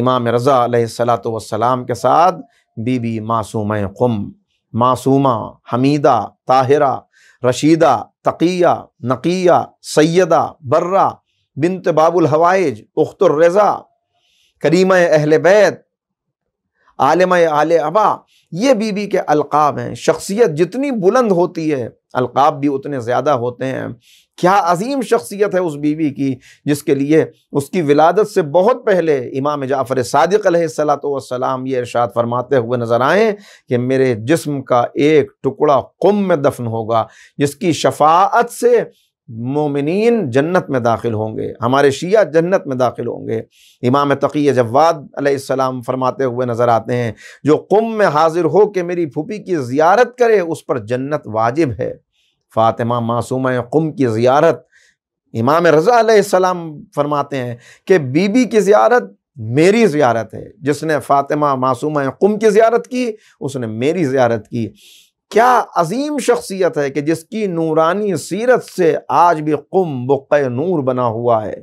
इमाम रज़ा वसलाम के साथ बीबी मासूम कुम मासूमा हमीदा ताहिरा रशीदा तकिया नकिया सैदा बर्रा बिनत बाबुल हवाइज उख्तर रज़ा करीम अहल बैत आलम आल अबा ये बीबी के अलकाब हैं शख्सियत जितनी बुलंद होती है अलकाब भी उतने ज़्यादा होते हैं क्या अजीम शख्सियत है उस बीवी की जिसके लिए उसकी विलादत से बहुत पहले इमाम जाफ़र सदक सलाम ये इर्शाद फरमाते हुए नज़र आए कि मेरे जिस्म का एक टुकड़ा कुम में दफन होगा जिसकी शफात से मोमिन जन्नत में दाखिल होंगे हमारे शिया जन्नत में दाखिल होंगे इमाम तकी जवाद फरमाते हुए नज़र आते हैं जो कुम में हाजिर हो के मेरी फूफी की ज़ियारत करे उस पर जन्नत वाजिब है फ़ातिमा मासूम कुम की ज़ियारत इमाम रज़ा अलैहिस्सलाम फरमाते हैं कि बीबी की ज़ियारत मेरी ज़ियारत है जिसने फ़ातिमा मासूम कुम की ज़ियारत की उसने मेरी ज़ियारत की क्या अजीम शख्सियत है कि जिसकी नूरानी सीरत से आज भी कुम बुक़ नूर बना हुआ है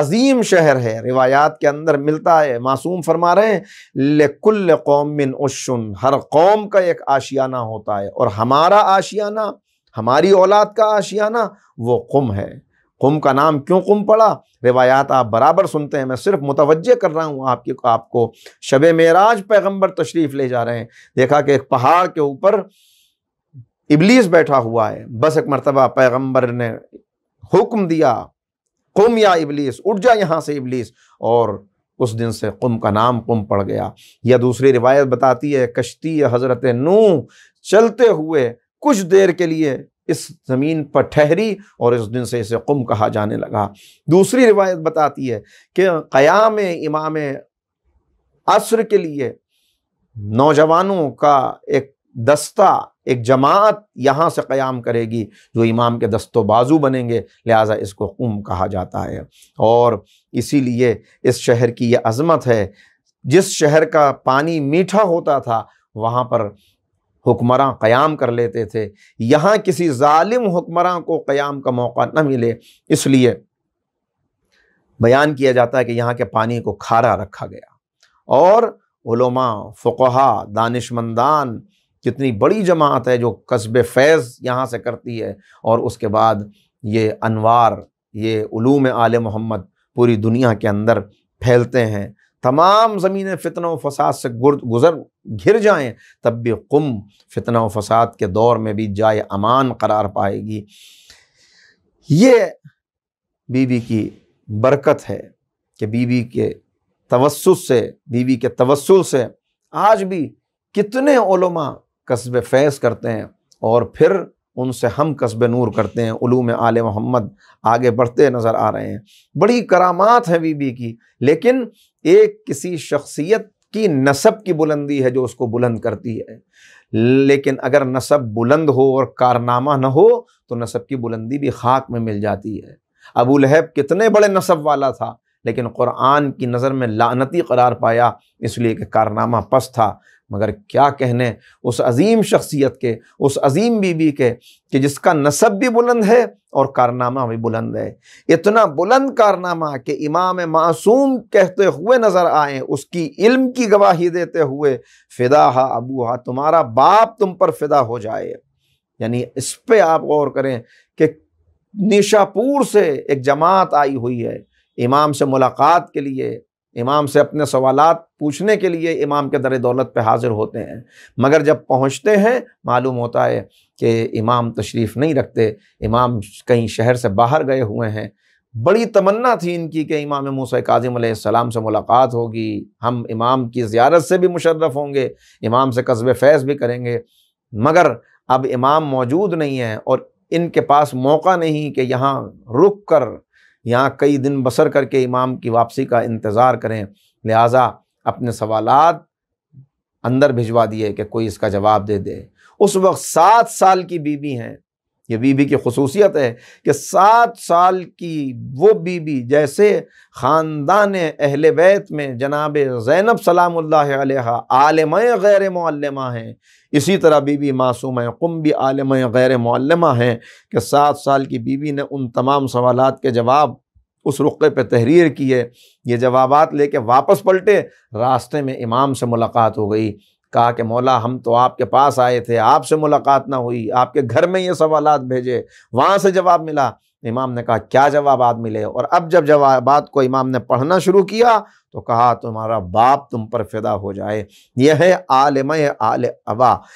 अजीम शहर है रिवायात के अंदर मिलता है मासूम फरमा रहे हैं लेकुल कौमिन उशन हर कौम का एक आशियाना होता है और हमारा आशियाना हमारी औलाद का आशियाना वो कुम है कुम का नाम क्यों कुम पड़ा रिवायात आप बराबर सुनते हैं मैं सिर्फ मुतवजह कर रहा हूँ आपके आपको शब मेराज पैगम्बर तशरीफ़ ले जा रहे हैं देखा कि एक पहाड़ के ऊपर इबलीस बैठा हुआ है बस एक मरतबा पैगम्बर ने हुक्म दिया कुम या इबलीस उठ जा यहाँ से इबलीस और उस दिन से कुम का नाम कुम पड़ गया या दूसरी रिवायत बताती है कश्ती हज़रत नू चलते हुए कुछ देर के लिए इस ज़मीन पर ठहरी और इस दिन से इसे कुम कहा जाने लगा दूसरी रिवायत बताती है कि क़याम इमाम असर के लिए नौजवानों का एक दस्ता एक जमात यहाँ से क़याम करेगी जो इमाम के दस्तो बाजू बनेंगे लिहाजा इसको कुम कहा जाता है और इसीलिए इस शहर की यह अज़मत है जिस शहर का पानी मीठा होता था वहाँ पर हुक्मरान क़याम कर लेते थे यहाँ किसी ालिम हुक्मरान को क़याम का मौका न मिले इसलिए बयान किया जाता है कि यहाँ के पानी को खारा रखा गया और फ़ुहा दानशमंदान कितनी बड़ी जमात है जो कस्ब फैज़ यहाँ से करती है और उसके बाद ये अनवार ये ूम आल मोहम्मद पूरी दुनिया के अंदर फैलते हैं तमाम ज़मीन फ़ितन व फसाद से गुज़र घिर जाएँ तब भी कुम फितना व फसाद के दौर में भी जाए अमान करार पाएगी ये बीवी की बरकत है कि बीवी के तवसुस से बीवी के तवसुल से आज भी कितने ओलमा कस्ब फैज़ करते हैं और फिर उनसे हम कस्ब नूर करते हैं उलूम आल मोहम्मद आगे बढ़ते नज़र आ रहे हैं बड़ी करामात हैं बीबी की लेकिन एक किसी शख्सियत की नसब की बुलंदी है जो उसको बुलंद करती है लेकिन अगर नसब बुलंद हो और कारनामा ना हो तो नसब की बुलंदी भी खाक में मिल जाती है अबू लहब कितने बड़े नसब वाला था लेकिन क़ुरान की नज़र में लानती करार पाया इसलिए कि कारनामा पस था मगर क्या कहने उस अजीम शख्सियत के उस अजीम बीबी के कि जिसका नसब भी बुलंद है और कारनामा भी बुलंद है इतना बुलंद कारनामा कि इमाम मासूम कहते हुए नज़र आए उसकी इल्म की गवाही देते हुए फ़िदा हा अबू हा तुम्हारा बाप तुम पर फ़िदा हो जाए यानी इस पर आप गौर करें कि निशापुर से एक जमात आई हुई है इमाम से मुलाकात के लिए इमाम से अपने सवाल पूछने के लिए इमाम के दर दौलत पर हाज़िर होते हैं मगर जब पहुँचते हैं मालूम होता है कि इमाम तशरीफ़ नहीं रखते इमाम कहीं शहर से बाहर गए हुए हैं बड़ी तमन्ना थी इनकी कि इमाम मूसा काजिम से मुलाकात होगी हम इमाम की ज़्यारत से भी मुशर्रफ होंगे इमाम से कस्ब फैज़ भी करेंगे मगर अब इमाम मौजूद नहीं है और इनके पास मौका नहीं कि यहाँ रुक कर यहाँ कई दिन बसर करके इमाम की वापसी का इंतज़ार करें लिहाजा अपने सवाल अंदर भिजवा दिए कि कोई इसका जवाब दे दे उस वक्त सात साल की बीबी हैं ये बीबी की खसूसियत है कि सात साल की वो बीबी जैसे ख़ानदान अहल बैत में जनाब ज़ैनब सलाम आलम गैर मल्लमा हैं इसी तरह बीबी मासूम कुम भी आलम गैर मल्लमा हैं कि सात साल की बीबी ने उन तमाम सवाल के जवाब उस रुक़े पर तहरीर किए ये जवाब लेके वापस पलटे रास्ते में इमाम से मुलाकात हो गई कहा कि मौला हम तो आपके पास आए थे आपसे मुलाकात ना हुई आपके घर में ये सवाल भेजे वहाँ से जवाब मिला इमाम ने कहा क्या जवाबात मिले और अब जब जवाब को इमाम ने पढ़ना शुरू किया तो कहा तुम्हारा बाप तुम पर फिदा हो जाए यह है आलम आल अबा